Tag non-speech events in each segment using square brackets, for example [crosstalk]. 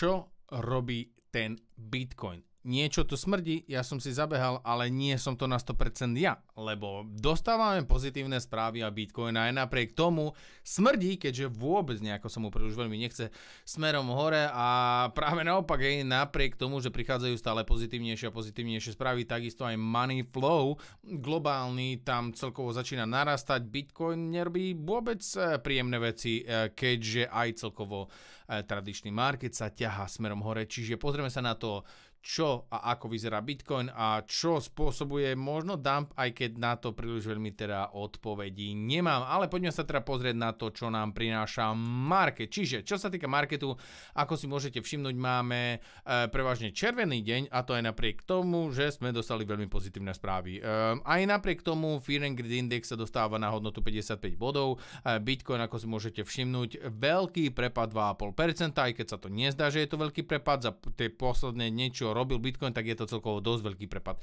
čo robí ten Bitcoin niečo tu smrdí, ja som si zabehal, ale nie som to na 100% ja, lebo dostávame pozitívne správy a Bitcoin aj napriek tomu smrdí, keďže vôbec nejako sa mu už veľmi nechce smerom hore a práve naopak aj napriek tomu, že prichádzajú stále pozitívnejšie a pozitívnejšie správy, takisto aj money flow globálny tam celkovo začína narastať, Bitcoin nerobí vôbec eh, príjemné veci, eh, keďže aj celkovo eh, tradičný market sa ťahá smerom hore, čiže pozrieme sa na to čo a ako vyzerá Bitcoin a čo spôsobuje možno dump, aj keď na to príliš veľmi teda odpovedí nemám. Ale poďme sa teda pozrieť na to, čo nám prináša market. Čiže, čo sa týka marketu, ako si môžete všimnúť, máme e, prevažne červený deň a to aj napriek tomu, že sme dostali veľmi pozitívne správy. E, aj napriek tomu Fear and Greed Index sa dostáva na hodnotu 55 bodov, e, Bitcoin, ako si môžete všimnúť, veľký prepad 2,5%, aj keď sa to nezdá, že je to veľký prepad, za tie posledné niečo robil Bitcoin, tak je to celkovo dosť veľký prepad.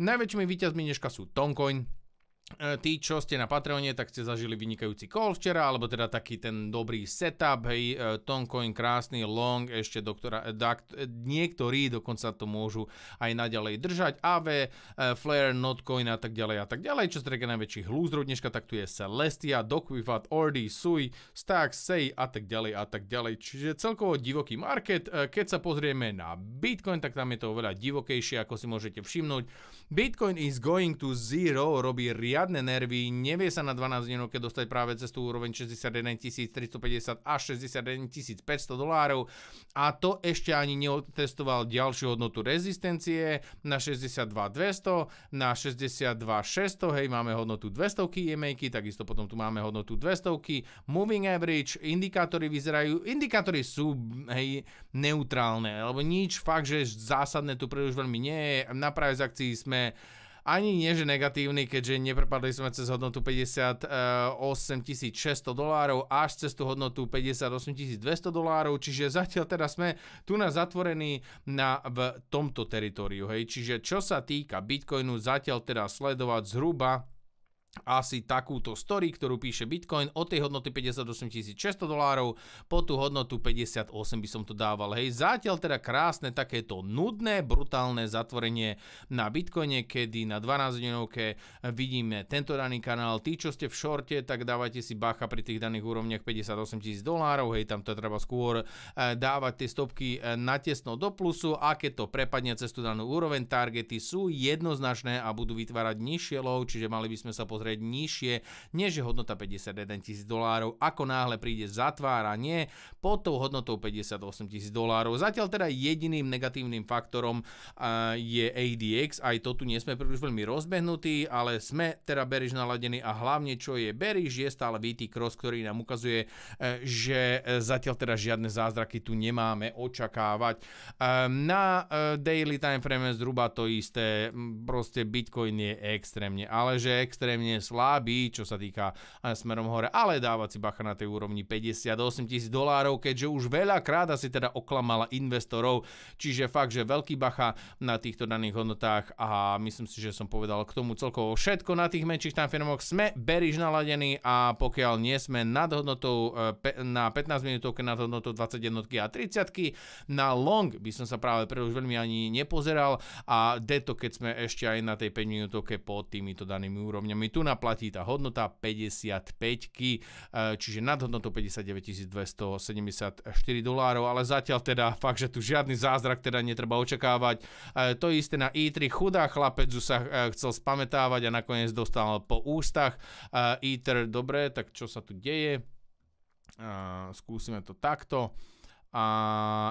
Najväčšími výťazmi dneška sú Toncoin, E, tí, čo ste na Patreone, tak ste zažili vynikajúci call včera, alebo teda taký ten dobrý setup, hej, e, Toncoin krásny, long, ešte doktora, e, dakt, niektorí dokonca to môžu aj naďalej držať, AV, Flare, Notcoin a tak ďalej a tak ďalej, čo streká najväčších lúzdrov dneška, tak tu je Celestia, Doquivat, Ordy, Sui, Stax, Sei a tak ďalej a tak ďalej, čiže celkovo divoký market, keď sa pozrieme na Bitcoin, tak tam je to oveľa divokejšie, ako si môžete všimnúť, Bitcoin is going to zero, robí riad žiadne nervy, nevie sa na 12 dní no, keď dostať práve cez tú úroveň 61 350 až 61 500 dolárov a to ešte ani neotestoval ďalšiu hodnotu rezistencie na 62 200, na 62 600, hej, máme hodnotu 200 EMA, takisto potom tu máme hodnotu 200 moving average, indikátory vyzerajú, indikátory sú, hej, neutrálne, lebo nič fakt, že zásadné tu príliš veľmi nie je, na z akcií sme ani nie že negatívny, keďže neprepadli sme cez hodnotu 58 600 dolárov až cez tú hodnotu 58 200 dolárov, čiže zatiaľ teda sme tu na zatvorení na, v tomto teritoriu. Hej. Čiže čo sa týka Bitcoinu, zatiaľ teda sledovať zhruba asi takúto story, ktorú píše Bitcoin od tej hodnoty 58 600 dolárov po tú hodnotu 58 by som to dával. Hej, zatiaľ teda krásne takéto nudné, brutálne zatvorenie na Bitcoine, kedy na 12 dňovke vidíme tento daný kanál. Tí, čo ste v šorte, tak dávajte si bacha pri tých daných úrovniach 58 000 dolárov. Hej, tam to treba skôr e, dávať tie stopky e, natesno do plusu a keď to prepadne cez tú danú úroveň, targety sú jednoznačné a budú vytvárať nižšie low, čiže mali by sme sa pozrieť pozrieť nižšie, než je hodnota 51 tisíc dolárov. Ako náhle príde zatváranie pod tou hodnotou 58 tisíc dolárov. Zatiaľ teda jediným negatívnym faktorom je ADX, aj to tu nie sme príliš veľmi rozbehnutí, ale sme teda beríž naladení a hlavne čo je beríž je stále VT Cross, ktorý nám ukazuje, e, že e, zatiaľ teda žiadne zázraky tu nemáme očakávať. E, na daily time frame zhruba to isté, proste Bitcoin je extrémne, ale že extrémne relatívne slabý, čo sa týka smerom hore, ale dávať si bacha na tej úrovni 58 tisíc dolárov, keďže už veľakrát asi teda oklamala investorov, čiže fakt, že veľký bacha na týchto daných hodnotách a myslím si, že som povedal k tomu celkovo všetko na tých menších tam firmoch. Sme beríž naladení a pokiaľ nie sme nad hodnotou e, na 15 minútovke nad hodnotou 21 a 30 na long by som sa práve pre už veľmi ani nepozeral a deto, keď sme ešte aj na tej 5 minútovke pod týmito danými úrovňami. Tu tu naplatí tá hodnota 55, eh, čiže nad hodnotou 59 274 dolárov, ale zatiaľ teda fakt, že tu žiadny zázrak teda netreba očakávať. Eh, to isté na i3, chudá chlapec sa eh, chcel spametávať a nakoniec dostal po ústach. i3, dobre, tak čo sa tu deje? Skúsime to takto a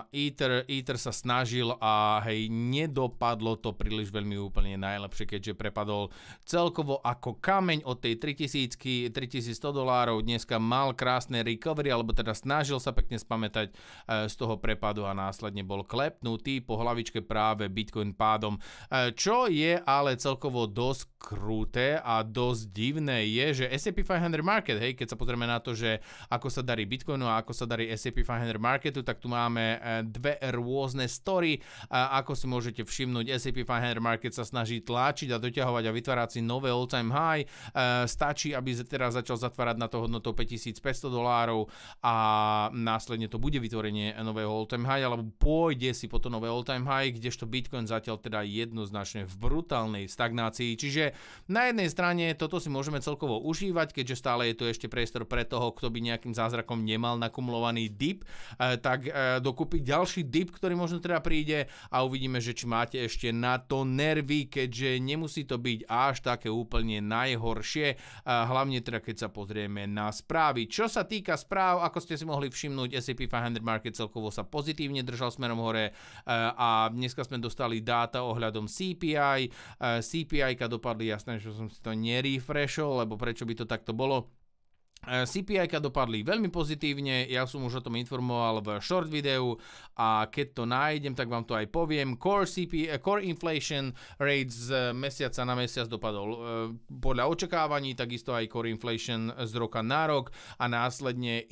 Eater, Eater sa snažil a hej, nedopadlo to príliš veľmi úplne najlepšie, keďže prepadol celkovo ako kameň od tej 3000, 3100 dolárov, dneska mal krásne recovery, alebo teda snažil sa pekne spamätať e, z toho prepadu a následne bol klepnutý po hlavičke práve Bitcoin pádom, e, čo je ale celkovo dosť krúte a dosť divné je, že S&P 500 market, hej, keď sa pozrieme na to, že ako sa darí Bitcoinu a ako sa darí S&P 500 marketu, tak tu máme e, dve rôzne story. A e, ako si môžete všimnúť, S&P 500 market sa snaží tlačiť a doťahovať a vytvárať si nové all time high. E, stačí, aby teraz začal zatvárať na to hodnotou 5500 dolárov a následne to bude vytvorenie nového all time high, alebo pôjde si po to nové all time high, kdežto Bitcoin zatiaľ teda jednoznačne v brutálnej stagnácii. Čiže na jednej strane toto si môžeme celkovo užívať, keďže stále je tu ešte priestor pre toho, kto by nejakým zázrakom nemal nakumulovaný dip, e, tak e, dokúpiť ďalší dip, ktorý možno teda príde a uvidíme, že či máte ešte na to nervy, keďže nemusí to byť až také úplne najhoršie, e, hlavne teda keď sa pozrieme na správy. Čo sa týka správ, ako ste si mohli všimnúť, S&P 500 market celkovo sa pozitívne držal smerom hore a dneska sme dostali dáta ohľadom CPI. CPI dopadli príklady, jasné, že som si to nerefreshol, lebo prečo by to takto bolo. E, CPI dopadli veľmi pozitívne, ja som už o tom informoval v short videu a keď to nájdem, tak vám to aj poviem. Core, CPI, e, core inflation rate z mesiaca na mesiac dopadol e, podľa očakávaní, takisto aj core inflation z roka na rok a následne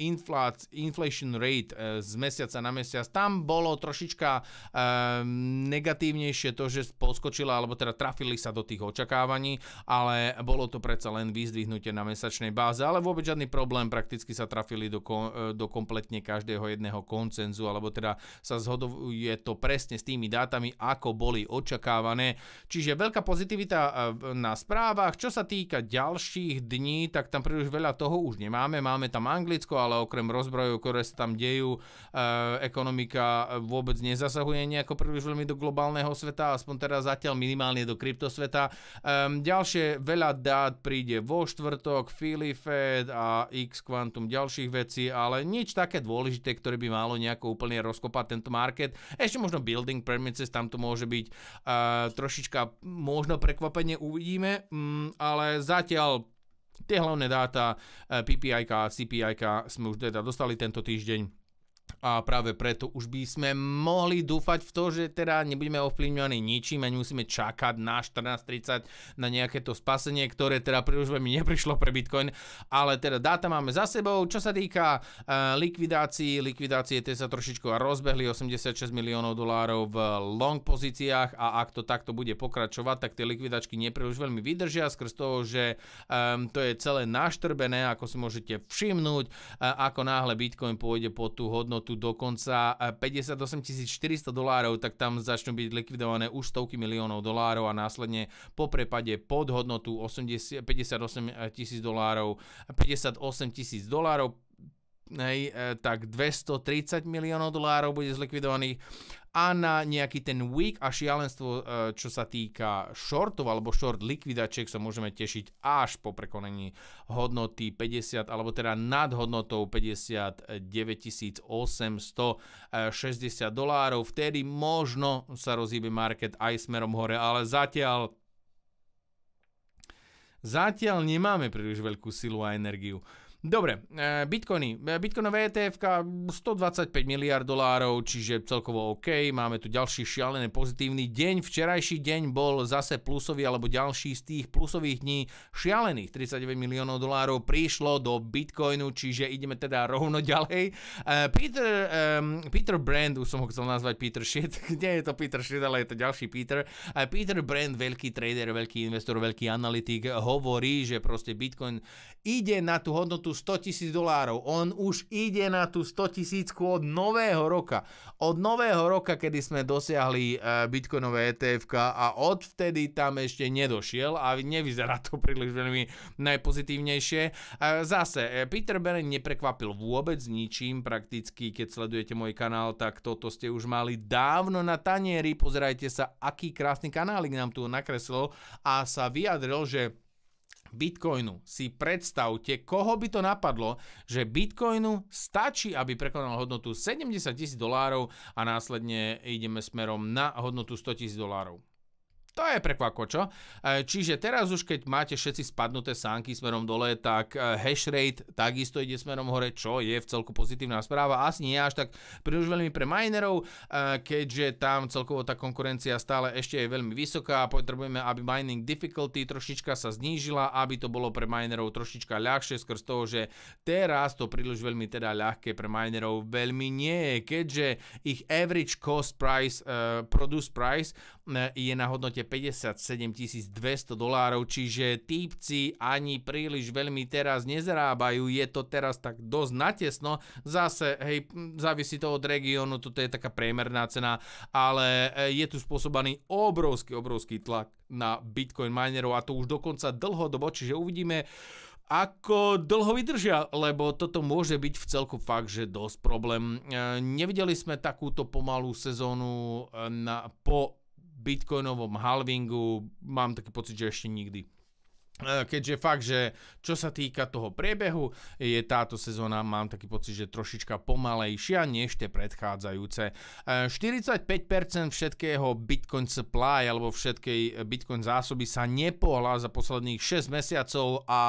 inflation rate z mesiaca na mesiac. Tam bolo trošička negatívnejšie to, že poskočila, alebo teda trafili sa do tých očakávaní, ale bolo to predsa len vyzdvihnutie na mesačnej báze, ale vôbec žiadny problém, prakticky sa trafili do, e, do kompletne každého jedného koncenzu, alebo teda sa zhoduje to presne s tými dátami, ako boli očakávané. Čiže veľká pozitivita e, na správach. Čo sa týka ďalších dní, tak tam príliš veľa toho už nemáme. Máme tam Anglicko, ale okrem rozbrojov, ktoré sa tam dejú, e, ekonomika vôbec nezasahuje nejako príliš veľmi do globálneho sveta, aspoň teda zatiaľ minimálne do kryptosveta. Ehm, ďalšie veľa dát príde vo štvrtok, Philly Fed a a x kvantum ďalších vecí, ale nič také dôležité, ktoré by malo nejako úplne rozkopať tento market. Ešte možno building permits, tam to môže byť uh, trošička možno prekvapenie, uvidíme, mm, ale zatiaľ tie hlavné dáta e, PPI, CPI sme už teda dostali tento týždeň a práve preto už by sme mohli dúfať v to, že teda nebudeme ovplyvňovaní ničím a nemusíme čakať na 14.30 na nejaké to spasenie, ktoré teda príliš veľmi neprišlo pre Bitcoin, ale teda dáta máme za sebou. Čo sa týka uh, likvidácií, likvidácie tie sa trošičku rozbehli 86 miliónov dolárov v long pozíciách a ak to takto bude pokračovať, tak tie likvidačky nepríliš veľmi vydržia skrz toho, že um, to je celé naštrbené, ako si môžete všimnúť, uh, ako náhle Bitcoin pôjde po tú hodnotu hodnotu dokonca 58 400 dolárov, tak tam začnú byť likvidované už stovky miliónov dolárov a následne po prepade pod hodnotu 80, 58 000 dolárov, 58 tisíc dolárov, hej, e, tak 230 miliónov dolárov bude zlikvidovaných a na nejaký ten week a šialenstvo, e, čo sa týka shortov alebo short likvidačiek sa môžeme tešiť až po prekonaní hodnoty 50 alebo teda nad hodnotou 59 860 dolárov. Vtedy možno sa rozhýbe market aj smerom hore, ale zatiaľ Zatiaľ nemáme príliš veľkú silu a energiu. Dobre, e, bitcoiny. E, Bitcoinové ETF 125 miliard dolárov, čiže celkovo OK. Máme tu ďalší šialený pozitívny deň. Včerajší deň bol zase plusový, alebo ďalší z tých plusových dní šialených 39 miliónov dolárov prišlo do bitcoinu, čiže ideme teda rovno [laughs] ďalej. E, Peter, um, Peter Brand, už som ho chcel nazvať Peter Shit, [laughs] nie je to Peter Shit, ale je to ďalší Peter. Peter Brand, veľký trader, veľký investor, veľký analytik, hovorí, že proste bitcoin ide na tú hodnotu tú 100 tisíc dolárov. On už ide na tú 100 tisícku od nového roka. Od nového roka, kedy sme dosiahli e, bitcoinové etf a odvtedy tam ešte nedošiel a nevyzerá to príliš veľmi najpozitívnejšie. E, zase, e, Peter Beren neprekvapil vôbec ničím, prakticky, keď sledujete môj kanál, tak toto ste už mali dávno na tanieri. Pozerajte sa, aký krásny kanálik nám tu nakreslil a sa vyjadril, že Bitcoinu. Si predstavte, koho by to napadlo, že Bitcoinu stačí, aby prekonal hodnotu 70 tisíc dolárov a následne ideme smerom na hodnotu 100 tisíc dolárov. To je prekvako, čo? E, čiže teraz už keď máte všetci spadnuté sánky smerom dole, tak e, hash rate takisto ide smerom hore, čo je v celku pozitívna správa. Asi nie až tak príliš veľmi pre minerov, e, keďže tam celkovo tá konkurencia stále ešte je veľmi vysoká a potrebujeme, aby mining difficulty trošička sa znížila, aby to bolo pre minerov trošička ľahšie skrz toho, že teraz to príliš veľmi teda ľahké pre minerov veľmi nie je, keďže ich average cost price, produce price je na hodnote 57 200 dolárov, čiže týpci ani príliš veľmi teraz nezrábajú, je to teraz tak dosť natesno, zase, hej, závisí to od regiónu, toto je taká priemerná cena, ale e, je tu spôsobaný obrovský, obrovský tlak na bitcoin minerov a to už dokonca dlhodobo, čiže uvidíme, ako dlho vydržia, lebo toto môže byť v celku fakt, že dosť problém. E, nevideli sme takúto pomalú sezónu e, na, po bitcoinovom halvingu mám taký pocit, že ešte nikdy e, keďže fakt, že čo sa týka toho priebehu, je táto sezóna, mám taký pocit, že trošička pomalejšia než tie predchádzajúce. 45% e, všetkého Bitcoin supply alebo všetkej Bitcoin zásoby sa nepohla za posledných 6 mesiacov a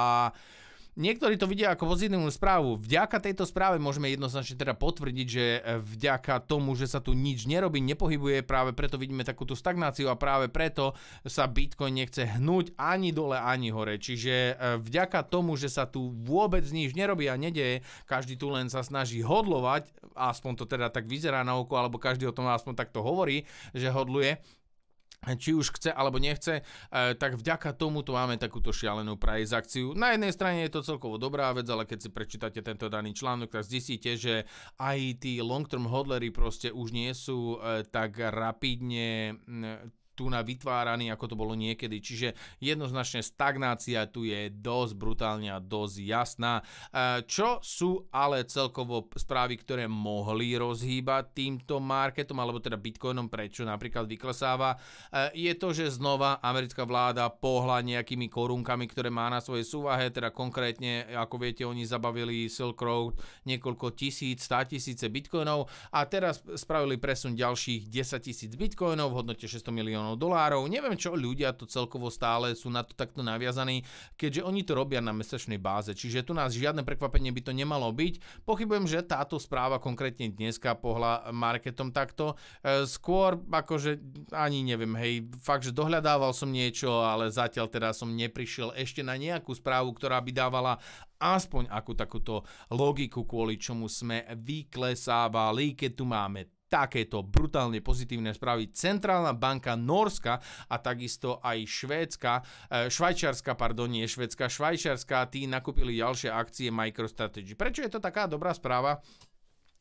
Niektorí to vidia ako pozitívnu správu. Vďaka tejto správe môžeme jednoznačne teda potvrdiť, že e, vďaka tomu, že sa tu nič nerobí, nepohybuje, práve preto vidíme takúto stagnáciu a práve preto sa Bitcoin nechce hnúť ani dole, ani hore. Čiže e, vďaka tomu, že sa tu vôbec nič nerobí a nedeje, každý tu len sa snaží hodlovať, aspoň to teda tak vyzerá na oko, alebo každý o tom aspoň takto hovorí, že hodluje, či už chce alebo nechce, eh, tak vďaka tomu tu máme takúto šialenú price akciu. Na jednej strane je to celkovo dobrá vec, ale keď si prečítate tento daný článok, tak zistíte, že aj tí long-term hodlery proste už nie sú eh, tak rapidne mm, tu na vytváraný, ako to bolo niekedy. Čiže jednoznačne stagnácia tu je dosť brutálne a dosť jasná. E, čo sú ale celkovo správy, ktoré mohli rozhýbať týmto marketom, alebo teda Bitcoinom, prečo napríklad vyklesáva, e, je to, že znova americká vláda pohla nejakými korunkami, ktoré má na svojej súvahe, teda konkrétne, ako viete, oni zabavili Silk Road niekoľko tisíc, stá tisíce bitcoinov a teraz spravili presun ďalších 10 tisíc bitcoinov v hodnote 600 miliónov miliónov dolárov. Neviem, čo ľudia to celkovo stále sú na to takto naviazaní, keďže oni to robia na mesačnej báze. Čiže tu nás žiadne prekvapenie by to nemalo byť. Pochybujem, že táto správa konkrétne dneska pohla marketom takto. E, skôr akože ani neviem, hej, fakt, že dohľadával som niečo, ale zatiaľ teda som neprišiel ešte na nejakú správu, ktorá by dávala aspoň akú takúto logiku, kvôli čomu sme vyklesávali, keď tu máme takéto brutálne pozitívne správy Centrálna banka Norska a takisto aj Švédska, eh, Švajčiarska, pardon, nie Švédska, Švajčiarska, tí nakúpili ďalšie akcie MicroStrategy. Prečo je to taká dobrá správa?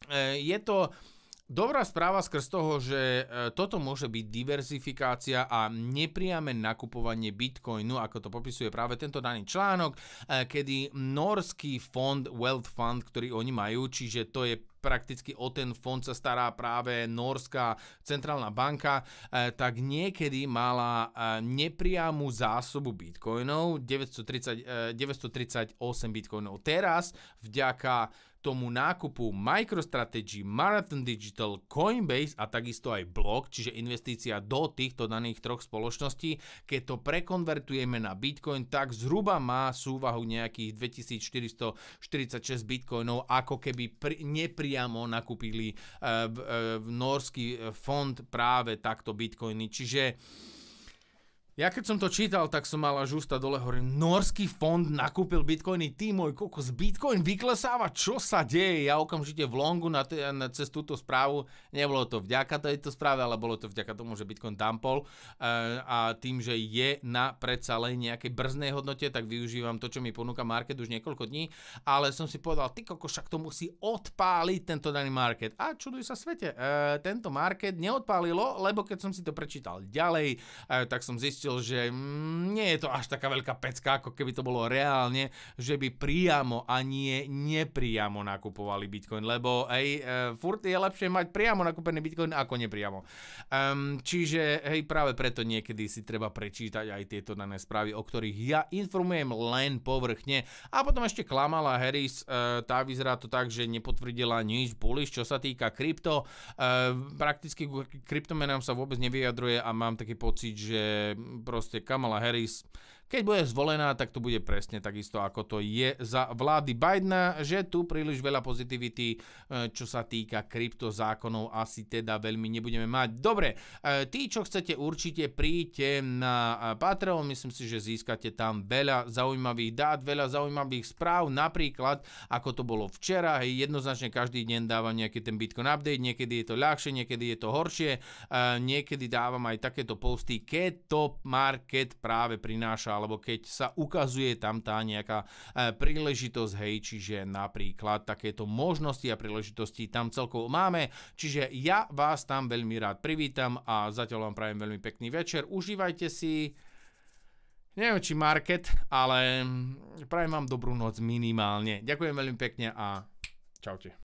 Eh, je to dobrá správa skrz toho, že eh, toto môže byť diverzifikácia a nepriame nakupovanie bitcoinu, ako to popisuje práve tento daný článok, kedy norský fond Wealth Fund, ktorý oni majú, čiže to je prakticky o ten fond sa stará práve Norská centrálna banka, e, tak niekedy mala e, nepriamu zásobu bitcoinov, 930, 938 e, bitcoinov. Teraz vďaka tomu nákupu MicroStrategy, Marathon Digital, Coinbase a takisto aj Block, čiže investícia do týchto daných troch spoločností, keď to prekonvertujeme na Bitcoin, tak zhruba má súvahu nejakých 2446 Bitcoinov, ako keby pri, nepri priamo nakúpili eh, v, eh, v norský eh, fond práve takto bitcoiny. Čiže ja keď som to čítal, tak som mal až ústa dole hovorím, norský fond nakúpil bitcoiny, ty môj kokos, bitcoin vyklesáva, čo sa deje? Ja okamžite v longu na, t- na cez túto správu, nebolo to vďaka tejto správe, ale bolo to vďaka tomu, že bitcoin dumpol e, eh, a tým, že je na predsa len nejakej brznej hodnote, tak využívam to, čo mi ponúka market už niekoľko dní, ale som si povedal, ty kokos, však to musí odpáliť tento daný market. A čuduj sa svete, e, tento market neodpálilo, lebo keď som si to prečítal ďalej, e, tak som zistil, zistil, že mm, nie je to až taká veľká pecka, ako keby to bolo reálne, že by priamo a nie nepriamo nakupovali bitcoin, lebo hej, e, furt je lepšie mať priamo nakúpený bitcoin ako nepriamo. Um, čiže hej, práve preto niekedy si treba prečítať aj tieto dané správy, o ktorých ja informujem len povrchne. A potom ešte klamala Harris, uh, tá vyzerá to tak, že nepotvrdila nič bullish, čo sa týka krypto. Uh, prakticky kryptomenám sa vôbec nevyjadruje a mám taký pocit, že proste Kamala Harris keď bude zvolená, tak to bude presne takisto, ako to je za vlády Bidena, že tu príliš veľa pozitivity, e, čo sa týka kryptozákonov, asi teda veľmi nebudeme mať. Dobre, e, tí, čo chcete, určite príďte na e, Patreon, myslím si, že získate tam veľa zaujímavých dát, veľa zaujímavých správ, napríklad, ako to bolo včera, hej, jednoznačne každý deň dávam nejaký ten Bitcoin update, niekedy je to ľahšie, niekedy je to horšie, niekedy dávam aj takéto posty, keď to market práve prináša alebo keď sa ukazuje tam tá nejaká e, príležitosť, hej, čiže napríklad takéto možnosti a príležitosti tam celkovo máme, čiže ja vás tam veľmi rád privítam a zatiaľ vám prajem veľmi pekný večer, užívajte si neviem či market, ale prajem vám dobrú noc minimálne. Ďakujem veľmi pekne a čaute.